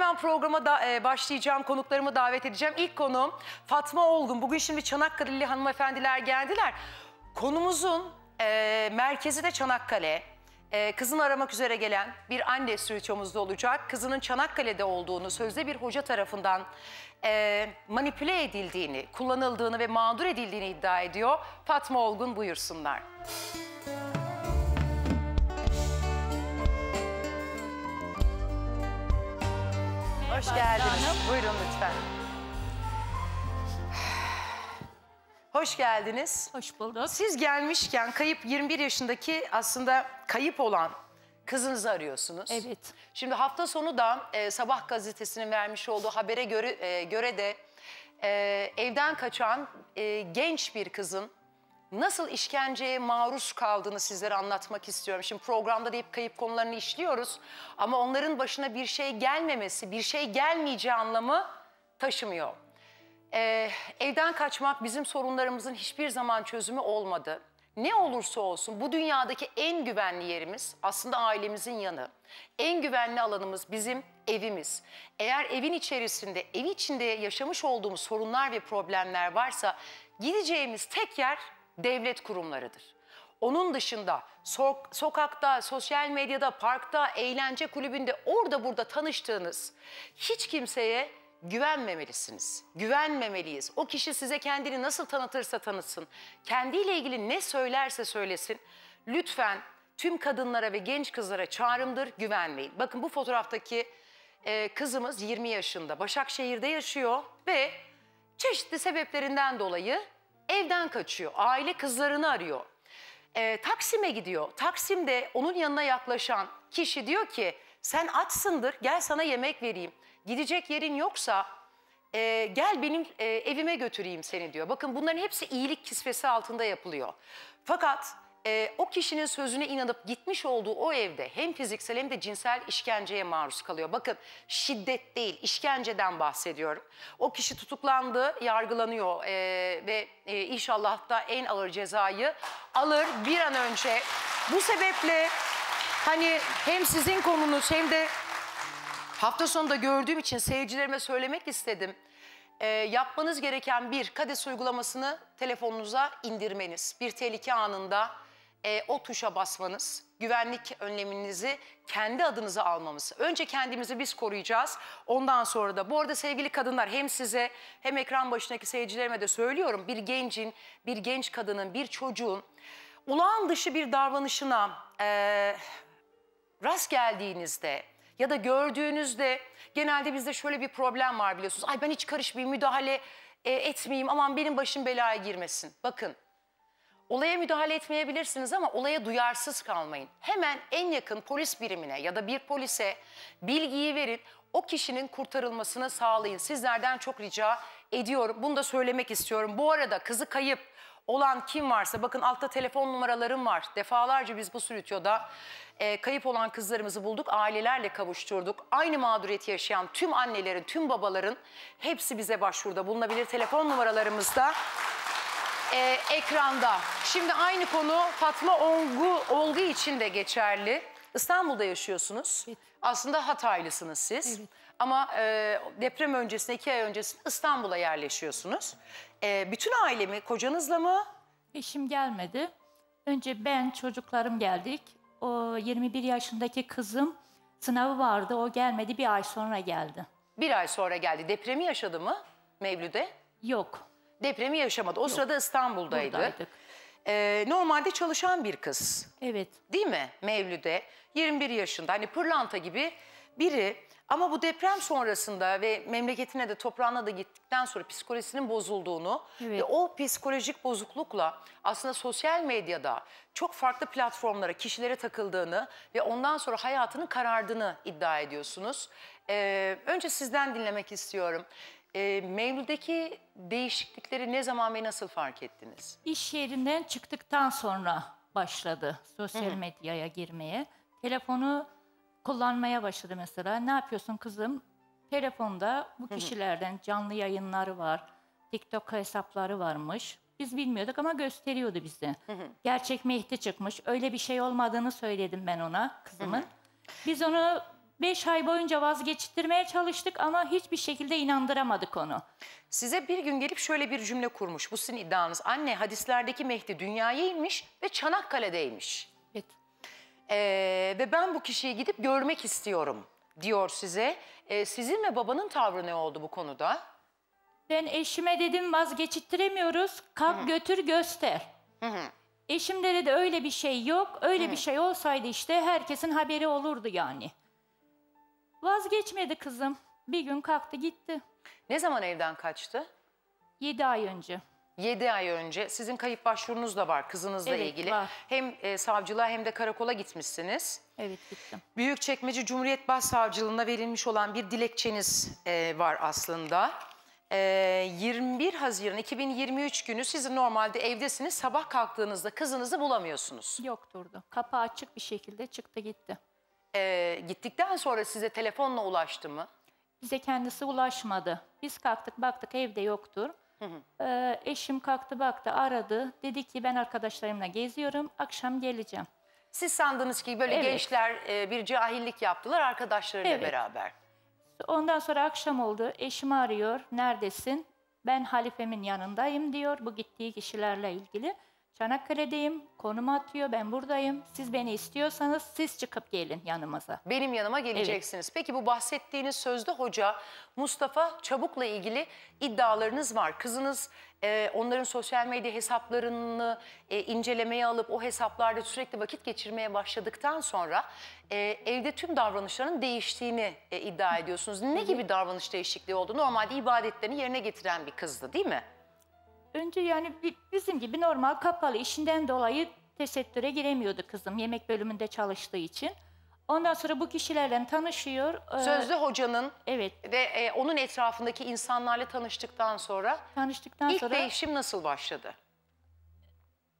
hemen programa da, e, başlayacağım. Konuklarımı davet edeceğim. İlk konuğum Fatma Olgun. Bugün şimdi Çanakkale'li hanımefendiler geldiler. Konumuzun e, merkezi de Çanakkale. E, kızını aramak üzere gelen bir anne stüdyomuzda olacak. Kızının Çanakkale'de olduğunu, sözde bir hoca tarafından e, manipüle edildiğini, kullanıldığını ve mağdur edildiğini iddia ediyor. Fatma Olgun buyursunlar. Müzik Hoş geldiniz. Buyurun lütfen. Hoş geldiniz. Hoş bulduk. Siz gelmişken kayıp 21 yaşındaki aslında kayıp olan kızınızı arıyorsunuz. Evet. Şimdi hafta sonu da e, Sabah gazetesinin vermiş olduğu habere göre, e, göre de e, evden kaçan e, genç bir kızın nasıl işkenceye maruz kaldığını sizlere anlatmak istiyorum. Şimdi programda deyip kayıp konularını işliyoruz ama onların başına bir şey gelmemesi, bir şey gelmeyeceği anlamı taşımıyor. Ee, evden kaçmak bizim sorunlarımızın hiçbir zaman çözümü olmadı. Ne olursa olsun bu dünyadaki en güvenli yerimiz aslında ailemizin yanı. En güvenli alanımız bizim evimiz. Eğer evin içerisinde, ev içinde yaşamış olduğumuz sorunlar ve problemler varsa gideceğimiz tek yer devlet kurumlarıdır. Onun dışında sok sokakta, sosyal medyada, parkta, eğlence kulübünde orada burada tanıştığınız hiç kimseye güvenmemelisiniz. Güvenmemeliyiz. O kişi size kendini nasıl tanıtırsa tanıtsın, kendiyle ilgili ne söylerse söylesin. Lütfen tüm kadınlara ve genç kızlara çağrımdır güvenmeyin. Bakın bu fotoğraftaki e, kızımız 20 yaşında, Başakşehir'de yaşıyor ve çeşitli sebeplerinden dolayı Evden kaçıyor. Aile kızlarını arıyor. E, Taksim'e gidiyor. Taksim'de onun yanına yaklaşan kişi diyor ki sen açsındır gel sana yemek vereyim. Gidecek yerin yoksa e, gel benim e, evime götüreyim seni diyor. Bakın bunların hepsi iyilik kisvesi altında yapılıyor. Fakat e, o kişinin sözüne inanıp gitmiş olduğu o evde hem fiziksel hem de cinsel işkenceye maruz kalıyor. Bakın şiddet değil işkenceden bahsediyorum. O kişi tutuklandı, yargılanıyor e, ve e, inşallah da en ağır cezayı alır bir an önce. Bu sebeple hani hem sizin konunuz hem de hafta sonunda gördüğüm için seyircilerime söylemek istedim. E, yapmanız gereken bir KADES uygulamasını telefonunuza indirmeniz. Bir tehlike anında e, o tuşa basmanız, güvenlik önleminizi kendi adınıza almamız. Önce kendimizi biz koruyacağız. Ondan sonra da bu arada sevgili kadınlar hem size hem ekran başındaki seyircilerime de söylüyorum. Bir gencin, bir genç kadının, bir çocuğun olağan dışı bir davranışına e, rast geldiğinizde ya da gördüğünüzde genelde bizde şöyle bir problem var biliyorsunuz. Ay ben hiç karışmayayım, müdahale e, etmeyeyim, aman benim başım belaya girmesin. Bakın Olaya müdahale etmeyebilirsiniz ama olaya duyarsız kalmayın. Hemen en yakın polis birimine ya da bir polise bilgiyi verin. O kişinin kurtarılmasını sağlayın. Sizlerden çok rica ediyorum. Bunu da söylemek istiyorum. Bu arada kızı kayıp olan kim varsa bakın altta telefon numaralarım var. Defalarca biz bu stüdyoda e, kayıp olan kızlarımızı bulduk, ailelerle kavuşturduk. Aynı mağduriyeti yaşayan tüm annelerin, tüm babaların hepsi bize başvuruda bulunabilir. Telefon numaralarımızda e, ekranda. Şimdi aynı konu Fatma Ongu, Olgu için de geçerli. İstanbul'da yaşıyorsunuz. Evet. Aslında Hataylısınız siz. Evet. Ama e, deprem öncesinde, iki ay öncesinde İstanbul'a yerleşiyorsunuz. E, bütün ailemi, kocanızla mı? Eşim gelmedi. Önce ben, çocuklarım geldik. O 21 yaşındaki kızım sınavı vardı. O gelmedi, bir ay sonra geldi. Bir ay sonra geldi. Depremi yaşadı mı Mevlüt'e? Yok depremi yaşamadı. O Yok. sırada İstanbul'daydı. Ee, normalde çalışan bir kız. Evet. Değil mi Mevlüde? 21 yaşında hani pırlanta gibi biri ama bu deprem sonrasında ve memleketine de toprağına da gittikten sonra psikolojisinin bozulduğunu evet. ve o psikolojik bozuklukla aslında sosyal medyada çok farklı platformlara, kişilere takıldığını ve ondan sonra hayatının karardığını iddia ediyorsunuz. Ee, önce sizden dinlemek istiyorum. E, ee, Mevlüt'teki değişiklikleri ne zaman ve nasıl fark ettiniz? İş yerinden çıktıktan sonra başladı sosyal medyaya girmeye. Telefonu kullanmaya başladı mesela. Ne yapıyorsun kızım? Telefonda bu kişilerden canlı yayınları var. TikTok hesapları varmış. Biz bilmiyorduk ama gösteriyordu bize. Gerçek Mehdi çıkmış. Öyle bir şey olmadığını söyledim ben ona, kızımın. Biz onu Beş ay boyunca vazgeçirtmeye çalıştık ama hiçbir şekilde inandıramadık onu. Size bir gün gelip şöyle bir cümle kurmuş. Bu sizin iddianız. Anne hadislerdeki Mehdi dünyaya inmiş ve Çanakkale'deymiş. Evet. Ee, ve ben bu kişiyi gidip görmek istiyorum diyor size. Ee, sizin ve babanın tavrı ne oldu bu konuda? Ben eşime dedim vazgeçittiremiyoruz. Kalk Hı -hı. götür göster. Hı -hı. Eşim de dedi öyle bir şey yok. Öyle Hı -hı. bir şey olsaydı işte herkesin haberi olurdu yani. Vazgeçmedi kızım. Bir gün kalktı gitti. Ne zaman evden kaçtı? Yedi ay önce. Yedi ay önce sizin kayıp başvurunuz da var kızınızla evet, ilgili. Var. Hem e, savcılığa hem de karakola gitmişsiniz. Evet gittim. Büyükçekmece Cumhuriyet Başsavcılığına verilmiş olan bir dilekçeniz e, var aslında. E, 21 Haziran 2023 günü siz normalde evdesiniz. Sabah kalktığınızda kızınızı bulamıyorsunuz. Yok durdu. Kapı açık bir şekilde çıktı gitti e, gittikten sonra size telefonla ulaştı mı? Bize kendisi ulaşmadı. Biz kalktık baktık evde yoktur. Hı hı. E, eşim kalktı baktı aradı. Dedi ki ben arkadaşlarımla geziyorum akşam geleceğim. Siz sandınız ki böyle evet. gençler e, bir cahillik yaptılar arkadaşlarıyla evet. beraber. Ondan sonra akşam oldu. Eşim arıyor. Neredesin? Ben halifemin yanındayım diyor. Bu gittiği kişilerle ilgili. Çanakkale'deyim, konumu atıyor, ben buradayım. Siz beni istiyorsanız siz çıkıp gelin yanımıza. Benim yanıma geleceksiniz. Evet. Peki bu bahsettiğiniz sözde hoca Mustafa Çabuk'la ilgili iddialarınız var. Kızınız e, onların sosyal medya hesaplarını e, incelemeye alıp o hesaplarda sürekli vakit geçirmeye başladıktan sonra e, evde tüm davranışların değiştiğini e, iddia ediyorsunuz. Ne gibi davranış değişikliği oldu? Normalde ibadetlerini yerine getiren bir kızdı değil mi? Önce yani bizim gibi normal kapalı işinden dolayı tesettüre giremiyordu kızım yemek bölümünde çalıştığı için. Ondan sonra bu kişilerle tanışıyor. Ee, Sözde hocanın Evet ve e, onun etrafındaki insanlarla tanıştıktan sonra tanıştıktan ilk sonra değişim nasıl başladı?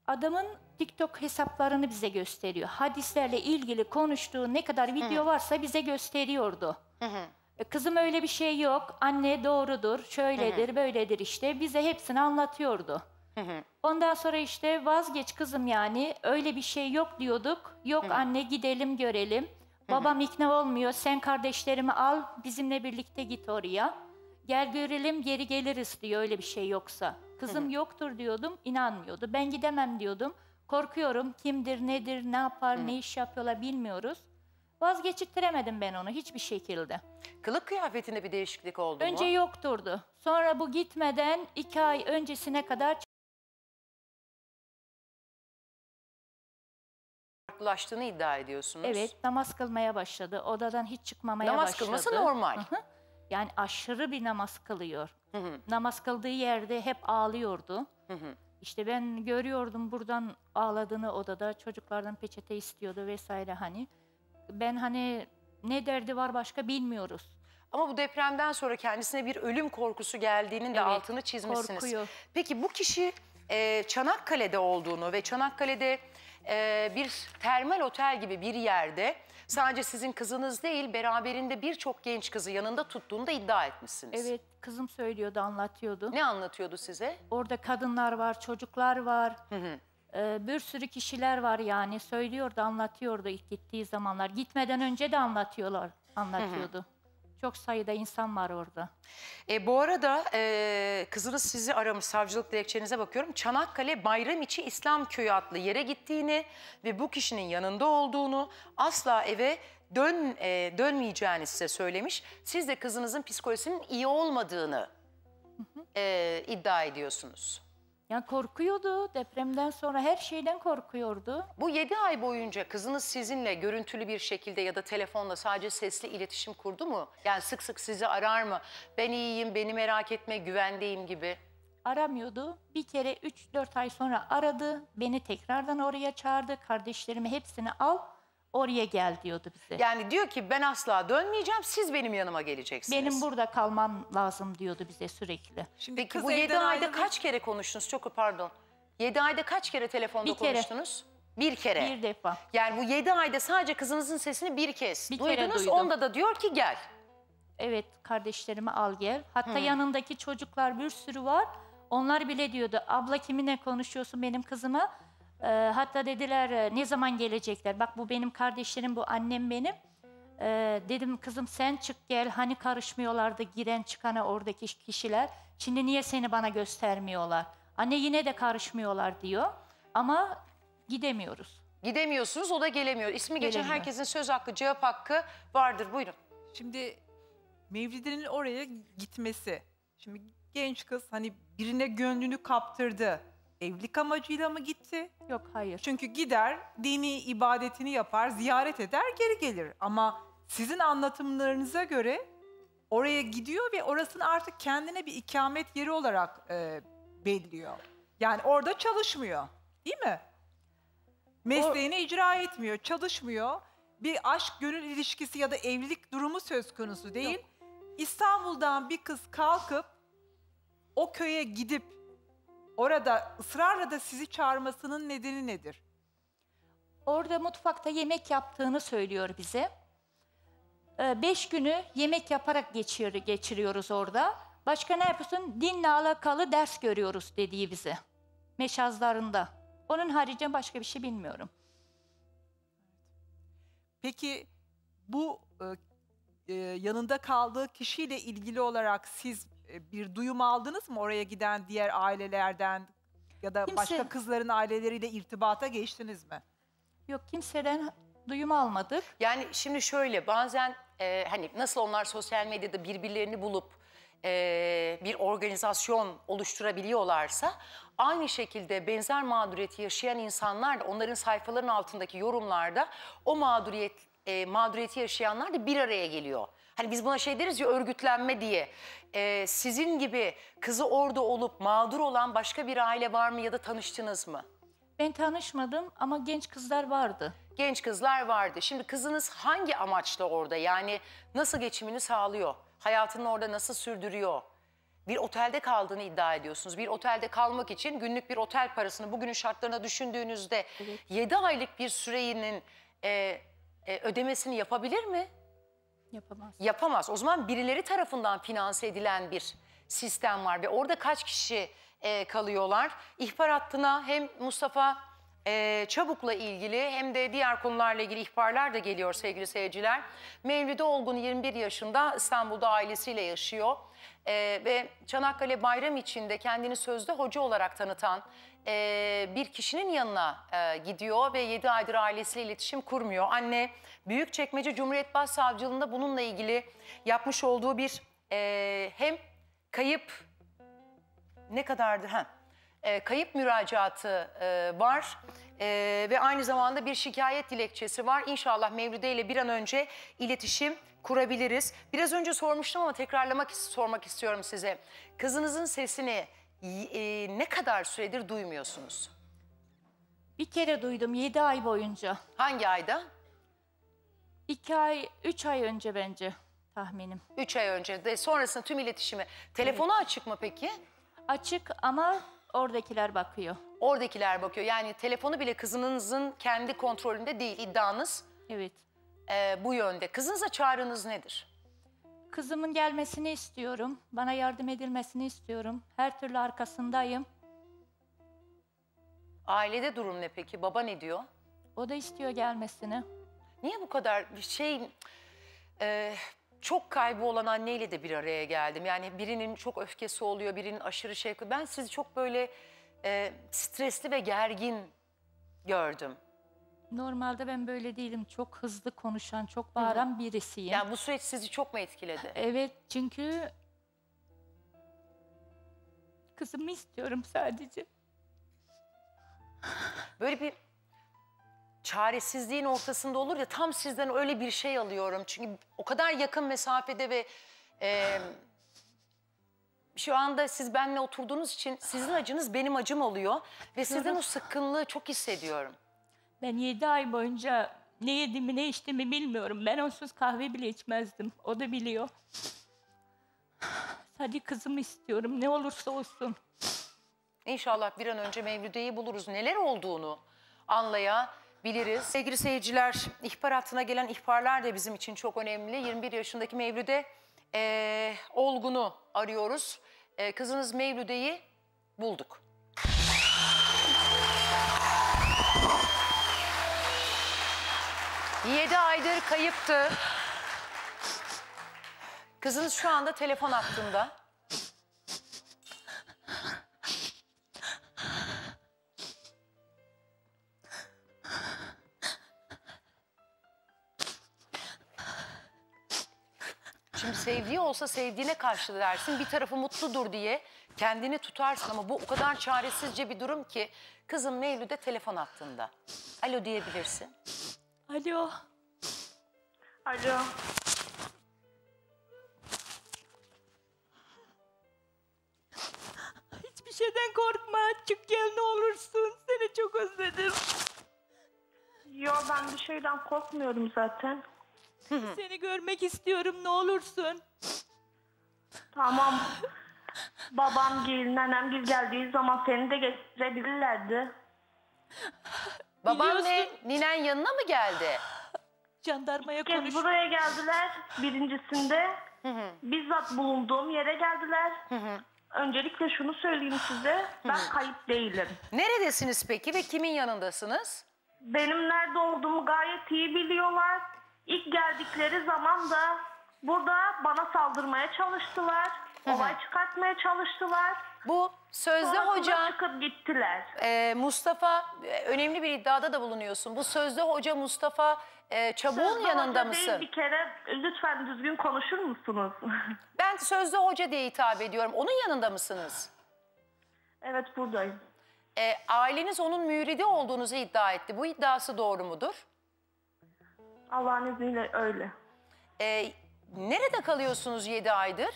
adamın TikTok hesaplarını bize gösteriyor. Hadislerle ilgili konuştuğu ne kadar video varsa bize gösteriyordu. Hı hı. E, kızım öyle bir şey yok. Anne doğrudur, şöyledir, Hı -hı. böyledir işte. Bize hepsini anlatıyordu. Hı -hı. Ondan sonra işte vazgeç kızım yani öyle bir şey yok diyorduk. Yok Hı -hı. anne gidelim görelim. Hı -hı. Babam ikna olmuyor. Sen kardeşlerimi al bizimle birlikte git oraya. Gel görelim geri geliriz diyor öyle bir şey yoksa. Kızım Hı -hı. yoktur diyordum inanmıyordu. Ben gidemem diyordum. Korkuyorum kimdir nedir ne yapar Hı -hı. ne iş yapıyorlar bilmiyoruz. Vazgeçirtiremedim ben onu hiçbir şekilde. Kılık kıyafetinde bir değişiklik oldu mu? Önce yok durdu. Sonra bu gitmeden iki ay öncesine kadar farklılaştığını iddia ediyorsunuz. Evet namaz kılmaya başladı. Odadan hiç çıkmamaya Namaz başladı. kılması normal. Yani aşırı bir namaz kılıyor. Namaz kıldığı yerde hep ağlıyordu. İşte ben görüyordum buradan ağladığını odada çocuklardan peçete istiyordu vesaire hani ben hani ne derdi var başka bilmiyoruz. Ama bu depremden sonra kendisine bir ölüm korkusu geldiğinin evet, de altını çizmişsiniz. Korkuyor. Peki bu kişi e, Çanakkale'de olduğunu ve Çanakkale'de e, bir termal otel gibi bir yerde sadece sizin kızınız değil beraberinde birçok genç kızı yanında tuttuğunu da iddia etmişsiniz. Evet kızım söylüyordu anlatıyordu. Ne anlatıyordu size? Orada kadınlar var çocuklar var. Hı hı. Ee, bir sürü kişiler var yani söylüyordu, anlatıyordu ilk gittiği zamanlar. Gitmeden önce de anlatıyorlar, anlatıyordu. Çok sayıda insan var orada. E, bu arada e, kızınız sizi aramış, savcılık dilekçenize bakıyorum. Çanakkale Bayramiçi İslam Köyü adlı yere gittiğini ve bu kişinin yanında olduğunu, asla eve dön e, dönmeyeceğini size söylemiş. Siz de kızınızın psikolojisinin iyi olmadığını hı hı. E, iddia ediyorsunuz. Yani korkuyordu. Depremden sonra her şeyden korkuyordu. Bu 7 ay boyunca kızınız sizinle görüntülü bir şekilde ya da telefonla sadece sesli iletişim kurdu mu? Yani sık sık sizi arar mı? Ben iyiyim, beni merak etme, güvendeyim gibi. Aramıyordu. Bir kere 3-4 ay sonra aradı. Beni tekrardan oraya çağırdı. Kardeşlerimi hepsini al Oraya gel diyordu bize. Yani diyor ki ben asla dönmeyeceğim siz benim yanıma geleceksiniz. Benim burada kalmam lazım diyordu bize sürekli. Şimdi Peki bu 7 ayda ayrılmış. kaç kere konuştunuz? Çok pardon. 7 ayda kaç kere telefonda bir kere. Bir kere. Bir defa. Yani bu 7 ayda sadece kızınızın sesini bir kez bir duydunuz. Kere onda da diyor ki gel. Evet kardeşlerimi al gel. Hatta hmm. yanındaki çocuklar bir sürü var. Onlar bile diyordu abla kiminle konuşuyorsun benim kızıma? E, hatta dediler e, ne zaman gelecekler? Bak bu benim kardeşlerim, bu annem benim. E, dedim kızım sen çık gel. Hani karışmıyorlardı giren çıkana oradaki kişiler. Şimdi niye seni bana göstermiyorlar? Anne yine de karışmıyorlar diyor. Ama gidemiyoruz. Gidemiyorsunuz, o da gelemiyor. İsmi geçen Gelemiyor. herkesin söz hakkı, cevap hakkı vardır. Buyurun. Şimdi Mevlide'nin oraya gitmesi. Şimdi genç kız hani birine gönlünü kaptırdı evlilik amacıyla mı gitti? Yok hayır. Çünkü gider, dini ibadetini yapar, ziyaret eder, geri gelir. Ama sizin anlatımlarınıza göre oraya gidiyor ve orasını artık kendine bir ikamet yeri olarak e, belliyor. Yani orada çalışmıyor. Değil mi? Mesleğini o... icra etmiyor, çalışmıyor. Bir aşk gönül ilişkisi ya da evlilik durumu söz konusu değil. Yok. İstanbul'dan bir kız kalkıp o köye gidip orada ısrarla da sizi çağırmasının nedeni nedir? Orada mutfakta yemek yaptığını söylüyor bize. Ee, beş günü yemek yaparak geçir, geçiriyoruz orada. Başka ne yapıyorsun? Dinle alakalı ders görüyoruz dediği bize. Meşazlarında. Onun haricinde başka bir şey bilmiyorum. Peki bu e, e yanında kaldığı kişiyle ilgili olarak siz e, bir duyum aldınız mı oraya giden diğer ailelerden ya da Kimse- başka kızların aileleriyle irtibata geçtiniz mi? Yok kimseden duyum almadık. Yani şimdi şöyle bazen e, hani nasıl onlar sosyal medyada birbirlerini bulup e, bir organizasyon oluşturabiliyorlarsa aynı şekilde benzer mağduriyeti yaşayan insanlar da onların sayfaların altındaki yorumlarda o mağduriyet e, mağduriyeti yaşayanlar da bir araya geliyor. Hani biz buna şey deriz ya örgütlenme diye. Ee, sizin gibi kızı orada olup mağdur olan başka bir aile var mı ya da tanıştınız mı? Ben tanışmadım ama genç kızlar vardı. Genç kızlar vardı. Şimdi kızınız hangi amaçla orada? Yani nasıl geçimini sağlıyor? Hayatını orada nasıl sürdürüyor? Bir otelde kaldığını iddia ediyorsunuz. Bir otelde kalmak için günlük bir otel parasını bugünün şartlarına düşündüğünüzde evet. 7 aylık bir sürenin e, e, ödemesini yapabilir mi? Yapamaz. Yapamaz. O zaman birileri tarafından finanse edilen bir sistem var ve orada kaç kişi e, kalıyorlar? İhbar hattına hem Mustafa e, Çabuk'la ilgili hem de diğer konularla ilgili ihbarlar da geliyor sevgili seyirciler. Mevlid Olgun 21 yaşında İstanbul'da ailesiyle yaşıyor. E, ve Çanakkale Bayram içinde kendini sözde hoca olarak tanıtan e, bir kişinin yanına e, gidiyor ve 7 aydır ailesiyle iletişim kurmuyor. Anne Büyükçekmece Cumhuriyet Başsavcılığında bununla ilgili yapmış olduğu bir e, hem kayıp ne kadardı? Ha, e, kayıp müracaatı e, var e, ve aynı zamanda bir şikayet dilekçesi var. İnşallah Mevlüde ile bir an önce iletişim kurabiliriz. Biraz önce sormuştum ama tekrarlamak sormak istiyorum size. Kızınızın sesini ne kadar süredir duymuyorsunuz? Bir kere duydum 7 ay boyunca. Hangi ayda? 2 ay, 3 ay önce bence tahminim. 3 ay önce de sonrasında tüm iletişimi. Telefonu evet. açık mı peki? Açık ama Oradakiler bakıyor. Oradakiler bakıyor. Yani telefonu bile kızınızın kendi kontrolünde değil iddianız. Evet. E, bu yönde. Kızınıza çağrınız nedir? Kızımın gelmesini istiyorum. Bana yardım edilmesini istiyorum. Her türlü arkasındayım. Ailede durum ne peki? Baba ne diyor? O da istiyor gelmesini. Niye bu kadar şey e, çok kaybı olan anneyle de bir araya geldim. Yani birinin çok öfkesi oluyor, birinin aşırı şefkatli. Ben sizi çok böyle e, stresli ve gergin gördüm. Normalde ben böyle değilim. Çok hızlı konuşan, çok bağıran birisiyim. Yani bu süreç sizi çok mu etkiledi? Evet çünkü kızımı istiyorum sadece. Böyle bir çaresizliğin ortasında olur ya tam sizden öyle bir şey alıyorum. Çünkü o kadar yakın mesafede ve e, şu anda siz benimle oturduğunuz için sizin acınız benim acım oluyor. Ve sizin o sıkkınlığı çok hissediyorum. Ben yedi ay boyunca ne yediğimi ne içtiğimi bilmiyorum. Ben onsuz kahve bile içmezdim. O da biliyor. Hadi kızımı istiyorum ne olursa olsun. İnşallah bir an önce Mevlüde'yi buluruz. Neler olduğunu anlaya, biliriz. Sevgili seyirciler, ihbar hattına gelen ihbarlar da bizim için çok önemli. 21 yaşındaki Mevlüt'e e, Olgun'u arıyoruz. E, kızınız Mevlüt'e'yi bulduk. Yedi aydır kayıptı. Kızınız şu anda telefon hattında. Şimdi sevdiği olsa sevdiğine karşı dersin. Bir tarafı mutludur diye kendini tutarsın ama bu o kadar çaresizce bir durum ki kızım Neylül'de telefon attığında. Alo diyebilirsin. Alo. Alo. Hiçbir şeyden korkma. Çık gel ne olursun. Seni çok özledim. Yo ben bir şeyden korkmuyorum zaten. Seni görmek istiyorum ne olursun. Tamam. Babam gelin annem biz geldiği zaman seni de getirebilirlerdi. Baban ne? Biliyorsun. Ninen yanına mı geldi? Jandarmaya Bir konuş. buraya geldiler birincisinde. Bizzat bulunduğum yere geldiler. Öncelikle şunu söyleyeyim size. Ben kayıp değilim. Neredesiniz peki ve kimin yanındasınız? Benim nerede olduğumu gayet iyi biliyorlar. İlk geldikleri zaman da burada bana saldırmaya çalıştılar. Hı Olay çıkartmaya çalıştılar. Bu sözde Sonrasında hoca çıkıp gittiler. E, Mustafa e, önemli bir iddiada da bulunuyorsun. Bu sözde hoca Mustafa e, Çabuğ'un sözde yanında mısın? Değil bir kere lütfen düzgün konuşur musunuz? ben sözde hoca diye hitap ediyorum. Onun yanında mısınız? Evet buradayım. E, aileniz onun müridi olduğunuzu iddia etti. Bu iddiası doğru mudur? Allah'ın izniyle öyle. Ee, nerede kalıyorsunuz yedi aydır?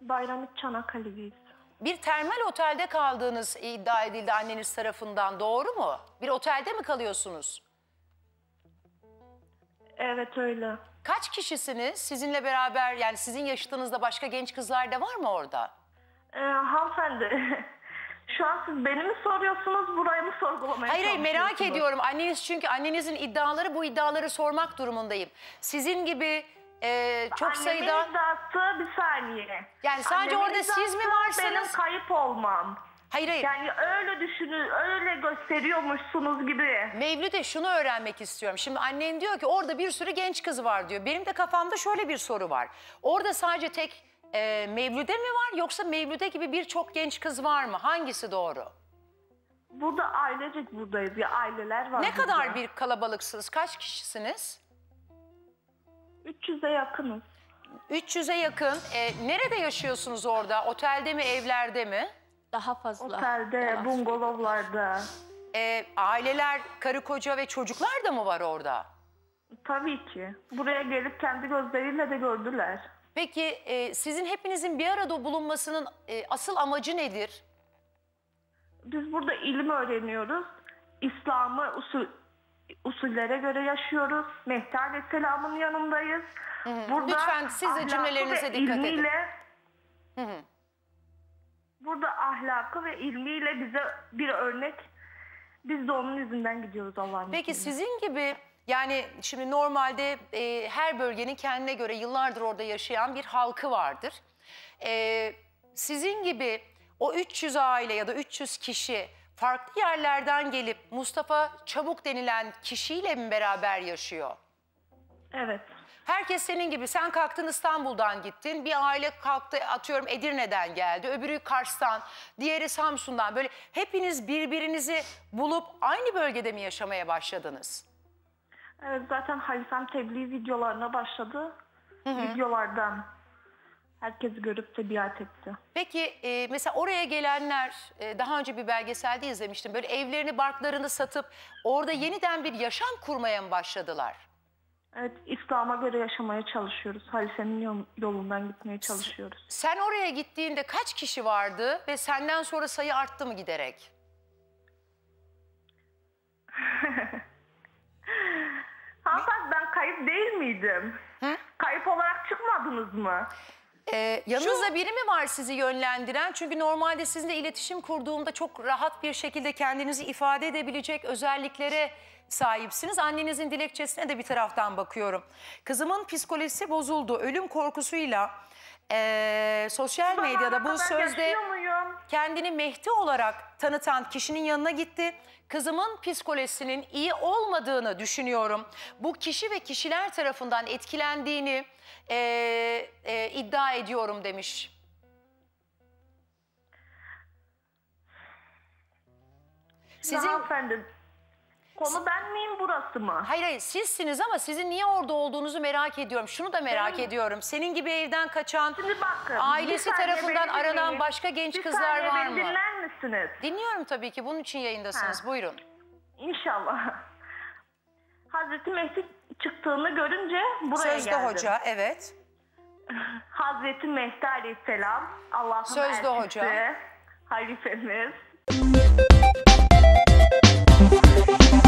Bayramı Çanakkale'deyiz. Bir termal otelde kaldığınız iddia edildi anneniz tarafından doğru mu? Bir otelde mi kalıyorsunuz? Evet öyle. Kaç kişisiniz? Sizinle beraber yani sizin yaşıtınızda başka genç kızlar da var mı orada? Ee, hanımefendi Şu an siz beni mi soruyorsunuz, burayı mı sorgulamaya Hayır hayır merak ediyorum. Anneniz çünkü annenizin iddiaları bu iddiaları sormak durumundayım. Sizin gibi e, çok Annemin sayıda... iddiası bir saniye. Yani sadece Annemin orada siz mi iddiası Benim varsınız? kayıp olmam. Hayır hayır. Yani öyle düşünün, öyle gösteriyormuşsunuz gibi. Mevlüt'e şunu öğrenmek istiyorum. Şimdi annen diyor ki orada bir sürü genç kız var diyor. Benim de kafamda şöyle bir soru var. Orada sadece tek e, ee, Mevlüde mi var yoksa Mevlüt'e gibi birçok genç kız var mı? Hangisi doğru? Burada ailecek buradayız ya aileler var. Ne burada. kadar bir kalabalıksınız? Kaç kişisiniz? 300'e yakınız. 300'e yakın. E, nerede yaşıyorsunuz orada? Otelde mi, evlerde mi? Daha fazla. Otelde, Daha bungalovlarda. E, aileler, karı koca ve çocuklar da mı var orada? Tabii ki. Buraya gelip kendi gözleriyle de gördüler. Peki e, sizin hepinizin bir arada bulunmasının e, asıl amacı nedir? Biz burada ilim öğreniyoruz. İslam'ı usul, usullere göre yaşıyoruz. Mehter ve yanındayız. Hı hı. Burada Lütfen siz de cümlelerinize dikkat ilmiyle, edin. Hı hı. Burada ahlakı ve ilmiyle bize bir örnek. Biz de onun yüzünden gidiyoruz Allah'ın Peki izniyle. sizin gibi yani şimdi normalde e, her bölgenin kendine göre yıllardır orada yaşayan bir halkı vardır. E, sizin gibi o 300 aile ya da 300 kişi farklı yerlerden gelip Mustafa Çabuk denilen kişiyle mi beraber yaşıyor? Evet. Herkes senin gibi. Sen kalktın İstanbul'dan gittin. Bir aile kalktı atıyorum Edirne'den geldi. Öbürü Kars'tan, diğeri Samsun'dan. Böyle hepiniz birbirinizi bulup aynı bölgede mi yaşamaya başladınız? Evet zaten Halifem tebliğ videolarına başladı. Hı hı. Videolardan herkes görüp tebiat etti. Peki e, mesela oraya gelenler e, daha önce bir belgeselde izlemiştim. Böyle evlerini barklarını satıp orada yeniden bir yaşam kurmaya mı başladılar? Evet İslam'a göre yaşamaya çalışıyoruz. Halifenin yolundan gitmeye çalışıyoruz. Sen oraya gittiğinde kaç kişi vardı ve senden sonra sayı arttı mı giderek? Hanımefendi ben kayıp değil miydim? He? Kayıp olarak çıkmadınız mı? Ee, yanınızda Şu... biri mi var sizi yönlendiren? Çünkü normalde sizinle iletişim kurduğumda çok rahat bir şekilde kendinizi ifade edebilecek özelliklere sahipsiniz. Annenizin dilekçesine de bir taraftan bakıyorum. Kızımın psikolojisi bozuldu. Ölüm korkusuyla e, sosyal Bana medyada bu sözde kendini Mehdi olarak tanıtan kişinin yanına gitti. Kızımın psikolojisinin iyi olmadığını düşünüyorum. Bu kişi ve kişiler tarafından etkilendiğini e, e, iddia ediyorum demiş. Sizin... Ya Konu ben miyim burası mı? Hayır hayır sizsiniz ama sizin niye orada olduğunuzu merak ediyorum. Şunu da merak Benim- ediyorum. Senin gibi evden kaçan, bakın. ailesi tarafından aranan başka genç bir kızlar saniye var mı? beni dinler misiniz? Dinliyorum tabii ki bunun için yayındasınız. Ha. Buyurun. İnşallah. Hazreti Mehdi çıktığını görünce buraya Sözde geldim. Hoca evet. Hazreti Mehdi Aleyhisselam. Allah'ın Sözde elçisi, Hoca. Halifemiz.